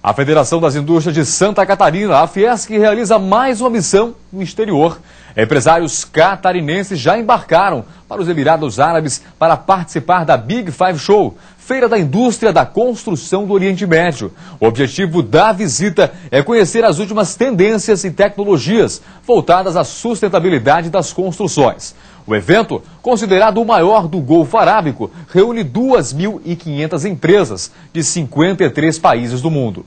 A Federação das Indústrias de Santa Catarina, a Fiesc, realiza mais uma missão no exterior. Empresários catarinenses já embarcaram para os Emirados Árabes para participar da Big Five Show. Feira da Indústria da Construção do Oriente Médio. O objetivo da visita é conhecer as últimas tendências e tecnologias voltadas à sustentabilidade das construções. O evento, considerado o maior do Golfo Arábico, reúne 2.500 empresas de 53 países do mundo.